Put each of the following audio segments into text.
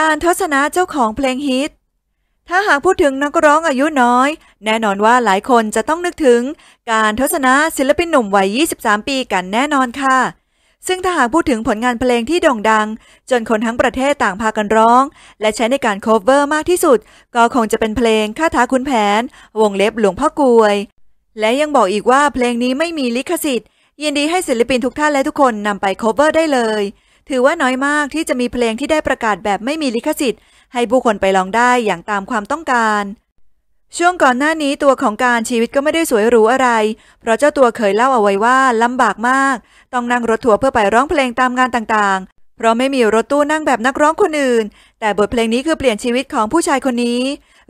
การทัศนะเจ้าของเพลงฮิต ถ้าหากพูดถึงนักร้องอายุน้อย แน่นอนว่าหลายคนจะต้องนึกถึง การทัศนะศิลปินหนุ่มวัย 23 ปีกันแน่นอนค่ะ ซึ่งถ้าหากพูดถึงผลงานเพลงที่โด่งดัง จนคนทั้งประเทศต่างพากันร้อง และใช้ในการโคเวอร์มากที่สุด ก็คงจะเป็นเพลงข้าทาคุณแผน วงเล็บหลวงพ่อกวย และยังบอกอีกว่าเพลงนี้ไม่มีลิขสิทธิ์ยินดีให้ศิลปินทุกท่านและทุกคนนำไปโคเวอร์ได้เลยถือว่าน้อยมากที่จะมีเพลงที่ได้ประกาศแบบไม่มีลิขสิทธิ์ ให้ผู้คนไปลองได้อย่างตามความต้องการ ช่วงก่อนหน้านี้ตัวของการชีวิตก็ไม่ได้สวยหรูอะไร เพราะเจ้าตัวเคยเล่าเอาไว้ว่าลำบากมาก ต้องนั่งรถทัวร์เพื่อไปร้องเพลงตามงานต่าง ๆ เพราะไม่มีรถตู้นั่งแบบนักร้องคนอื่น แต่บทเพลงนี้คือเปลี่ยนชีวิตของผู้ชายคนนี้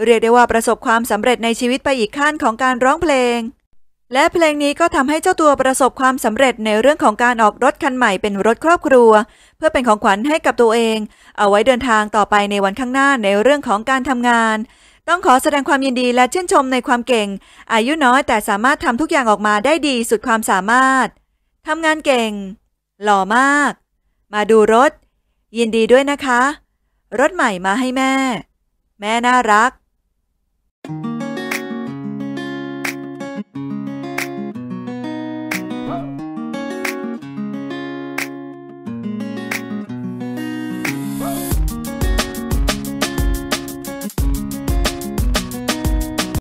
เรียกได้ว่าประสบความสำเร็จในชีวิตไปอีกขั้นของการร้องเพลงและเพลงนี้ก็ทำให้เจ้าตัวประสบความสำเร็จในเรื่องของการออกรถคันใหม่เป็นรถครอบครัว เพื่อเป็นของขวัญให้กับตัวเอง เอาไว้เดินทางต่อไปในวันข้างหน้าในเรื่องของการทำงาน ต้องขอแสดงความยินดีและชื่นชมในความเก่ง อายุน้อยแต่สามารถทำทุกอย่างออกมาได้ดีสุดความสามารถทำงานเก่ง หล่อมาก มาดูรถ ยินดีด้วยนะคะ รถใหม่มาให้แม่ แม่น่ารัก